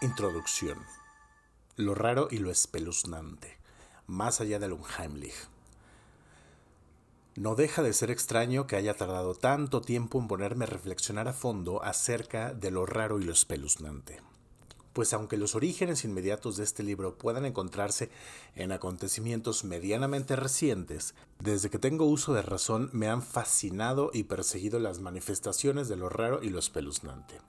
Introducción. Lo raro y lo espeluznante, más allá de Unheimlich. No deja de ser extraño que haya tardado tanto tiempo en ponerme a reflexionar a fondo acerca de lo raro y lo espeluznante. Pues aunque los orígenes inmediatos de este libro puedan encontrarse en acontecimientos medianamente recientes, desde que tengo uso de razón me han fascinado y perseguido las manifestaciones de lo raro y lo espeluznante.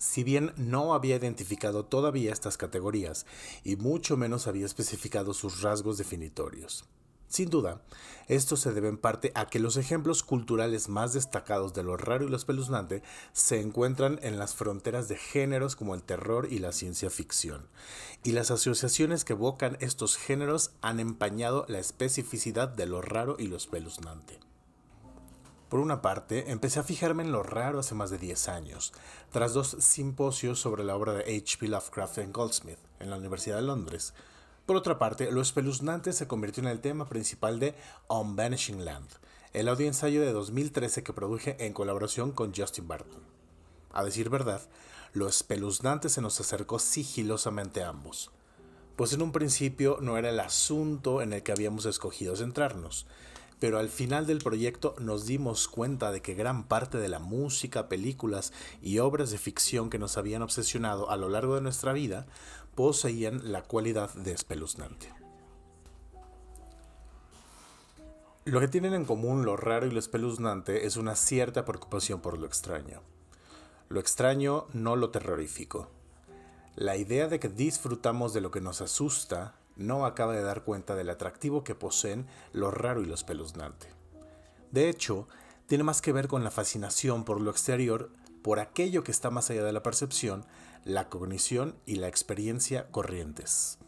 Si bien no había identificado todavía estas categorías y mucho menos había especificado sus rasgos definitorios. Sin duda, esto se debe en parte a que los ejemplos culturales más destacados de lo raro y lo espeluznante se encuentran en las fronteras de géneros como el terror y la ciencia ficción, y las asociaciones que evocan estos géneros han empañado la especificidad de lo raro y lo espeluznante. Por una parte, empecé a fijarme en lo raro hace más de 10 años, tras dos simposios sobre la obra de H.P. Lovecraft en Goldsmith, en la Universidad de Londres. Por otra parte, lo espeluznante se convirtió en el tema principal de On Vanishing Land, el audio ensayo de 2013 que produje en colaboración con Justin Barton. A decir verdad, lo espeluznante se nos acercó sigilosamente a ambos, pues en un principio no era el asunto en el que habíamos escogido centrarnos, pero al final del proyecto nos dimos cuenta de que gran parte de la música, películas y obras de ficción que nos habían obsesionado a lo largo de nuestra vida poseían la cualidad de espeluznante. Lo que tienen en común lo raro y lo espeluznante es una cierta preocupación por lo extraño. Lo extraño no lo terrorífico. La idea de que disfrutamos de lo que nos asusta no acaba de dar cuenta del atractivo que poseen lo raro y lo espeluznante. De hecho, tiene más que ver con la fascinación por lo exterior, por aquello que está más allá de la percepción, la cognición y la experiencia corrientes.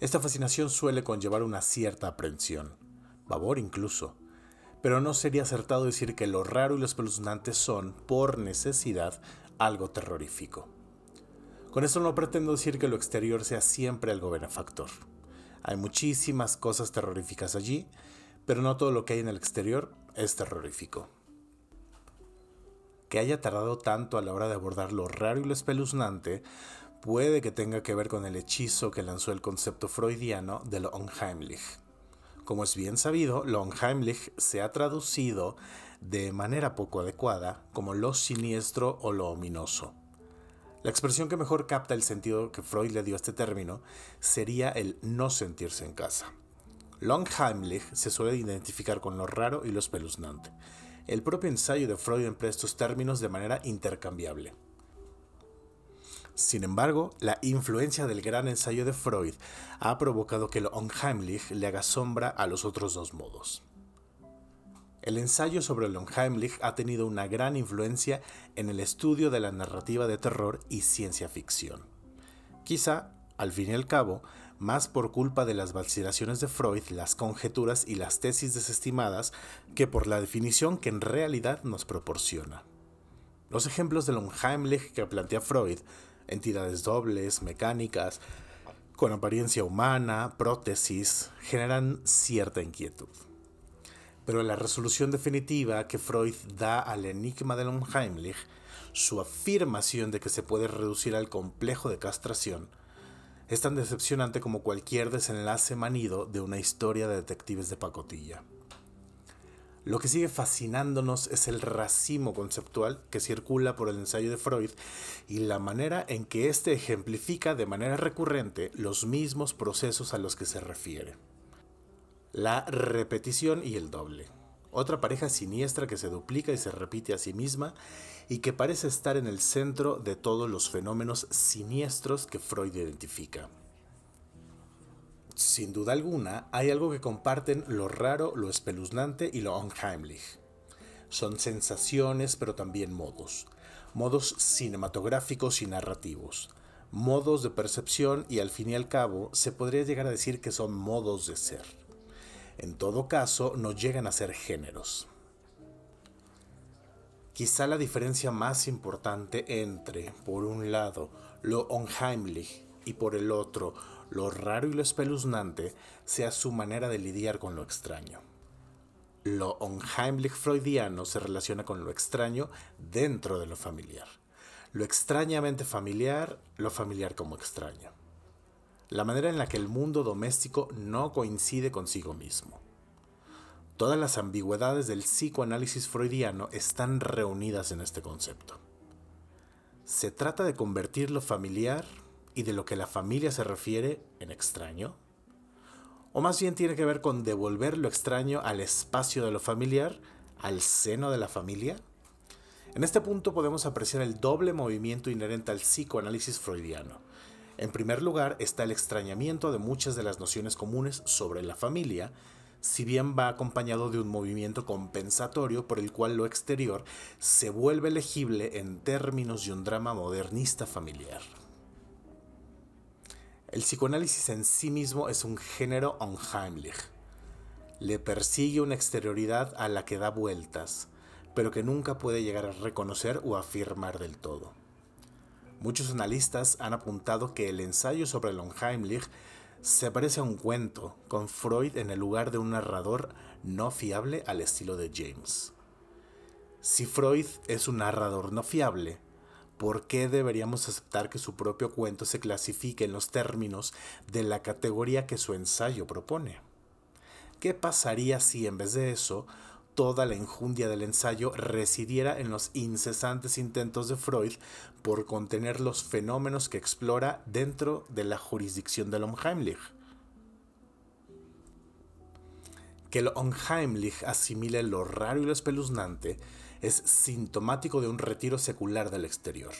Esta fascinación suele conllevar una cierta aprensión, pavor incluso, pero no sería acertado decir que lo raro y lo espeluznante son, por necesidad, algo terrorífico. Con eso no pretendo decir que lo exterior sea siempre algo benefactor. Hay muchísimas cosas terroríficas allí, pero no todo lo que hay en el exterior es terrorífico. Que haya tardado tanto a la hora de abordar lo raro y lo espeluznante puede que tenga que ver con el hechizo que lanzó el concepto freudiano de lo unheimlich. Como es bien sabido, lo unheimlich se ha traducido de manera poco adecuada como lo siniestro o lo ominoso. La expresión que mejor capta el sentido que Freud le dio a este término sería el no sentirse en casa. Longheimlich se suele identificar con lo raro y lo espeluznante. El propio ensayo de Freud emplea estos términos de manera intercambiable. Sin embargo, la influencia del gran ensayo de Freud ha provocado que Longheimlich le haga sombra a los otros dos modos. El ensayo sobre Longheimlich ha tenido una gran influencia en el estudio de la narrativa de terror y ciencia ficción. Quizá, al fin y al cabo, más por culpa de las vacilaciones de Freud, las conjeturas y las tesis desestimadas que por la definición que en realidad nos proporciona. Los ejemplos de Longheimlich que plantea Freud, entidades dobles, mecánicas, con apariencia humana, prótesis, generan cierta inquietud. Pero la resolución definitiva que Freud da al enigma de Unheimlich, su afirmación de que se puede reducir al complejo de castración es tan decepcionante como cualquier desenlace manido de una historia de detectives de pacotilla. Lo que sigue fascinándonos es el racimo conceptual que circula por el ensayo de Freud y la manera en que éste ejemplifica de manera recurrente los mismos procesos a los que se refiere la repetición y el doble. Otra pareja siniestra que se duplica y se repite a sí misma y que parece estar en el centro de todos los fenómenos siniestros que Freud identifica. Sin duda alguna, hay algo que comparten lo raro, lo espeluznante y lo unheimlich. Son sensaciones, pero también modos. Modos cinematográficos y narrativos. Modos de percepción y al fin y al cabo se podría llegar a decir que son modos de ser. En todo caso, no llegan a ser géneros. Quizá la diferencia más importante entre, por un lado, lo unheimlich y por el otro, lo raro y lo espeluznante, sea su manera de lidiar con lo extraño. Lo unheimlich freudiano se relaciona con lo extraño dentro de lo familiar. Lo extrañamente familiar, lo familiar como extraño la manera en la que el mundo doméstico no coincide consigo mismo. Todas las ambigüedades del psicoanálisis freudiano están reunidas en este concepto. Se trata de convertir lo familiar y de lo que la familia se refiere en extraño, o más bien tiene que ver con devolver lo extraño al espacio de lo familiar, al seno de la familia. En este punto podemos apreciar el doble movimiento inherente al psicoanálisis freudiano en primer lugar está el extrañamiento de muchas de las nociones comunes sobre la familia, si bien va acompañado de un movimiento compensatorio por el cual lo exterior se vuelve legible en términos de un drama modernista familiar. El psicoanálisis en sí mismo es un género unheimlich. Le persigue una exterioridad a la que da vueltas, pero que nunca puede llegar a reconocer o afirmar del todo. Muchos analistas han apuntado que el ensayo sobre Longheimlich se parece a un cuento, con Freud en el lugar de un narrador no fiable al estilo de James. Si Freud es un narrador no fiable, ¿por qué deberíamos aceptar que su propio cuento se clasifique en los términos de la categoría que su ensayo propone? ¿Qué pasaría si en vez de eso toda la enjundia del ensayo residiera en los incesantes intentos de Freud por contener los fenómenos que explora dentro de la jurisdicción del Unheimlich. Que el Unheimlich asimile lo raro y lo espeluznante es sintomático de un retiro secular del exterior.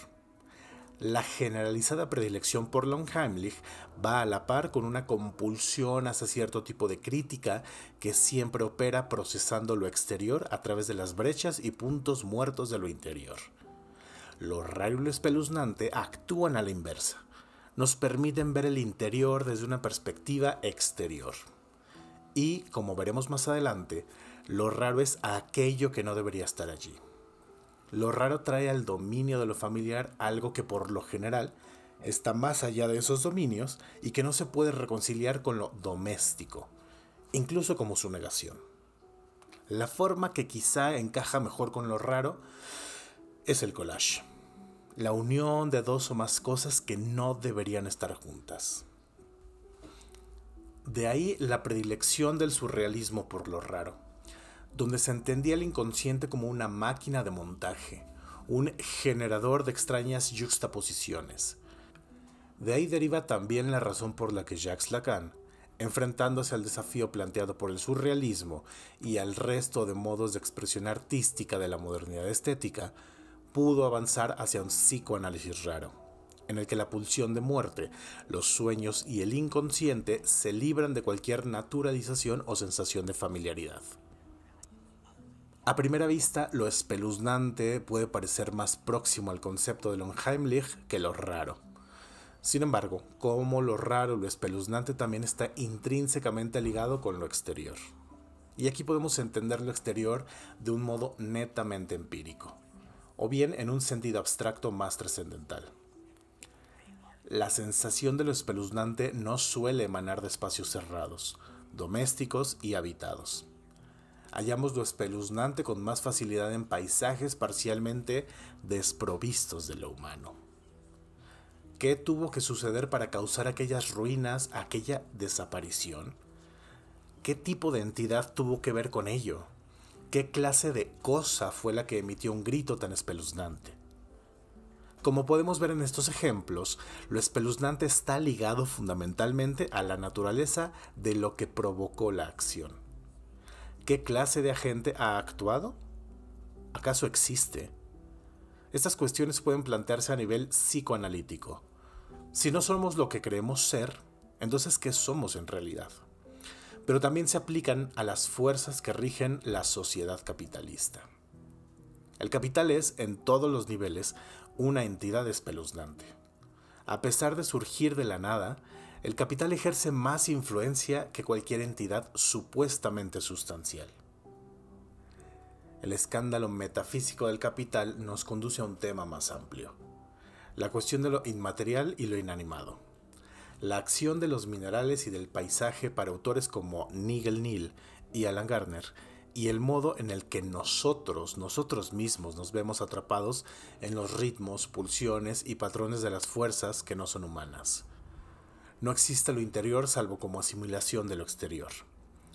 La generalizada predilección por Longheimlich va a la par con una compulsión hacia cierto tipo de crítica que siempre opera procesando lo exterior a través de las brechas y puntos muertos de lo interior. Lo raro y lo espeluznante actúan a la inversa. Nos permiten ver el interior desde una perspectiva exterior. Y, como veremos más adelante, lo raro es aquello que no debería estar allí. Lo raro trae al dominio de lo familiar algo que por lo general está más allá de esos dominios y que no se puede reconciliar con lo doméstico, incluso como su negación. La forma que quizá encaja mejor con lo raro es el collage, la unión de dos o más cosas que no deberían estar juntas. De ahí la predilección del surrealismo por lo raro donde se entendía el inconsciente como una máquina de montaje, un generador de extrañas juxtaposiciones. De ahí deriva también la razón por la que Jacques Lacan, enfrentándose al desafío planteado por el surrealismo y al resto de modos de expresión artística de la modernidad estética, pudo avanzar hacia un psicoanálisis raro, en el que la pulsión de muerte, los sueños y el inconsciente se libran de cualquier naturalización o sensación de familiaridad. A primera vista, lo espeluznante puede parecer más próximo al concepto de Unheimlich que lo raro. Sin embargo, como lo raro, lo espeluznante también está intrínsecamente ligado con lo exterior. Y aquí podemos entender lo exterior de un modo netamente empírico, o bien en un sentido abstracto más trascendental. La sensación de lo espeluznante no suele emanar de espacios cerrados, domésticos y habitados hallamos lo espeluznante con más facilidad en paisajes parcialmente desprovistos de lo humano. ¿Qué tuvo que suceder para causar aquellas ruinas, aquella desaparición? ¿Qué tipo de entidad tuvo que ver con ello? ¿Qué clase de cosa fue la que emitió un grito tan espeluznante? Como podemos ver en estos ejemplos, lo espeluznante está ligado fundamentalmente a la naturaleza de lo que provocó la acción. ¿Qué clase de agente ha actuado? ¿Acaso existe? Estas cuestiones pueden plantearse a nivel psicoanalítico. Si no somos lo que creemos ser, entonces ¿qué somos en realidad? Pero también se aplican a las fuerzas que rigen la sociedad capitalista. El capital es, en todos los niveles, una entidad espeluznante. A pesar de surgir de la nada, el capital ejerce más influencia que cualquier entidad supuestamente sustancial. El escándalo metafísico del capital nos conduce a un tema más amplio, la cuestión de lo inmaterial y lo inanimado. La acción de los minerales y del paisaje para autores como Nigel Neal y Alan Garner y el modo en el que nosotros, nosotros mismos nos vemos atrapados en los ritmos, pulsiones y patrones de las fuerzas que no son humanas. No existe lo interior salvo como asimilación de lo exterior.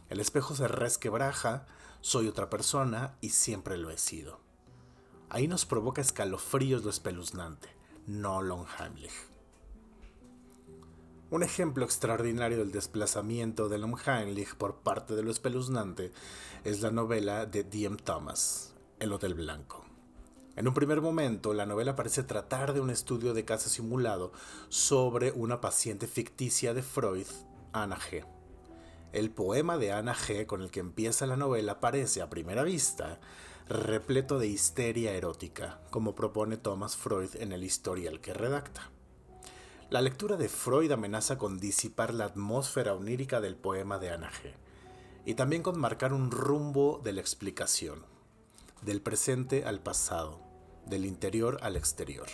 El espejo se resquebraja, soy otra persona y siempre lo he sido. Ahí nos provoca escalofríos lo espeluznante, no Longheimlich. Un ejemplo extraordinario del desplazamiento de Longheimlich por parte de lo espeluznante es la novela de D.M. Thomas, El Hotel Blanco. En un primer momento, la novela parece tratar de un estudio de caso simulado sobre una paciente ficticia de Freud, Anna G. El poema de Anna G. con el que empieza la novela parece, a primera vista, repleto de histeria erótica, como propone Thomas Freud en el historial que redacta. La lectura de Freud amenaza con disipar la atmósfera onírica del poema de Anna G. y también con marcar un rumbo de la explicación, del presente al pasado, del interior al exterior.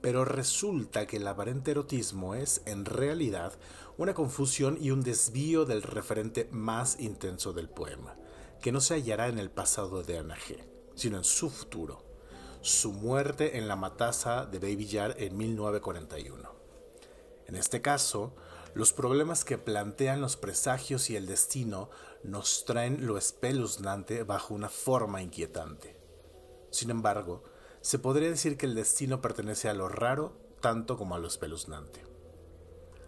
Pero resulta que el aparente erotismo es, en realidad, una confusión y un desvío del referente más intenso del poema, que no se hallará en el pasado de Ana G, sino en su futuro, su muerte en la mataza de Baby Jar en 1941. En este caso, los problemas que plantean los presagios y el destino nos traen lo espeluznante bajo una forma inquietante. Sin embargo, se podría decir que el destino pertenece a lo raro tanto como a lo espeluznante.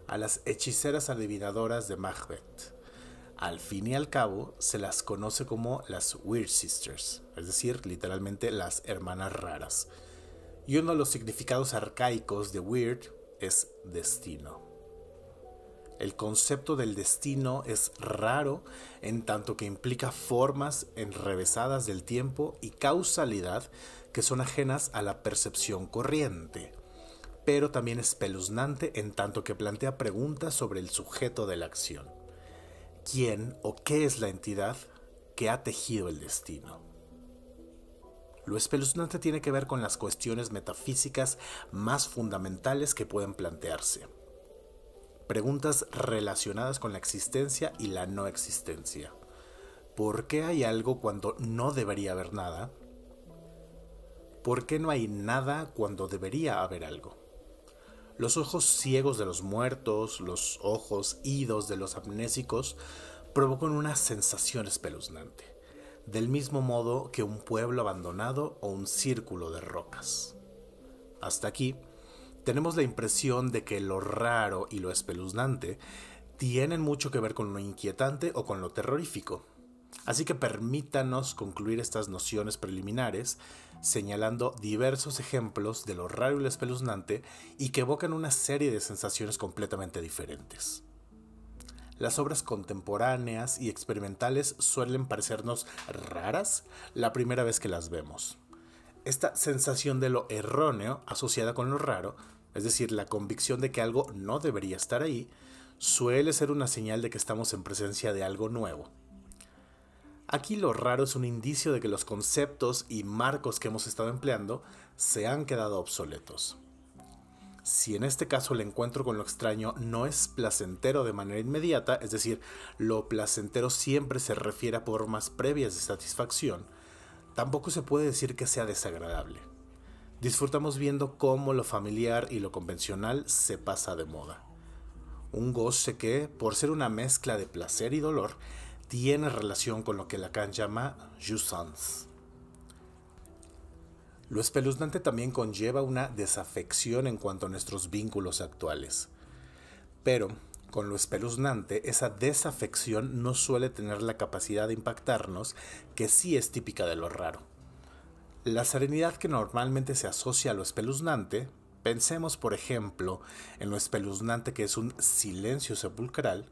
A las hechiceras adivinadoras de Macbeth. Al fin y al cabo, se las conoce como las Weird Sisters, es decir, literalmente las hermanas raras. Y uno de los significados arcaicos de Weird es destino. El concepto del destino es raro en tanto que implica formas enrevesadas del tiempo y causalidad que son ajenas a la percepción corriente, pero también espeluznante en tanto que plantea preguntas sobre el sujeto de la acción. ¿Quién o qué es la entidad que ha tejido el destino? Lo espeluznante tiene que ver con las cuestiones metafísicas más fundamentales que pueden plantearse preguntas relacionadas con la existencia y la no existencia. ¿Por qué hay algo cuando no debería haber nada? ¿Por qué no hay nada cuando debería haber algo? Los ojos ciegos de los muertos, los ojos idos de los amnésicos, provocan una sensación espeluznante, del mismo modo que un pueblo abandonado o un círculo de rocas. Hasta aquí tenemos la impresión de que lo raro y lo espeluznante tienen mucho que ver con lo inquietante o con lo terrorífico. Así que permítanos concluir estas nociones preliminares señalando diversos ejemplos de lo raro y lo espeluznante y que evocan una serie de sensaciones completamente diferentes. Las obras contemporáneas y experimentales suelen parecernos raras la primera vez que las vemos. Esta sensación de lo erróneo asociada con lo raro es decir, la convicción de que algo no debería estar ahí, suele ser una señal de que estamos en presencia de algo nuevo. Aquí lo raro es un indicio de que los conceptos y marcos que hemos estado empleando se han quedado obsoletos. Si en este caso el encuentro con lo extraño no es placentero de manera inmediata, es decir, lo placentero siempre se refiere a formas previas de satisfacción, tampoco se puede decir que sea desagradable. Disfrutamos viendo cómo lo familiar y lo convencional se pasa de moda. Un goce que, por ser una mezcla de placer y dolor, tiene relación con lo que Lacan llama jouissance. Lo espeluznante también conlleva una desafección en cuanto a nuestros vínculos actuales. Pero, con lo espeluznante, esa desafección no suele tener la capacidad de impactarnos, que sí es típica de lo raro. La serenidad que normalmente se asocia a lo espeluznante, pensemos por ejemplo en lo espeluznante que es un silencio sepulcral,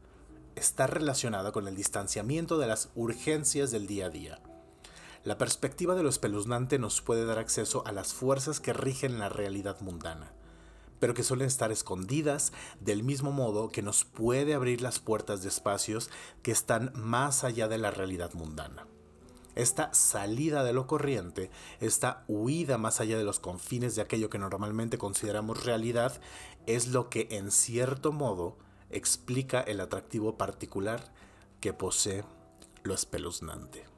está relacionada con el distanciamiento de las urgencias del día a día. La perspectiva de lo espeluznante nos puede dar acceso a las fuerzas que rigen la realidad mundana, pero que suelen estar escondidas del mismo modo que nos puede abrir las puertas de espacios que están más allá de la realidad mundana esta salida de lo corriente, esta huida más allá de los confines de aquello que normalmente consideramos realidad, es lo que en cierto modo explica el atractivo particular que posee lo espeluznante.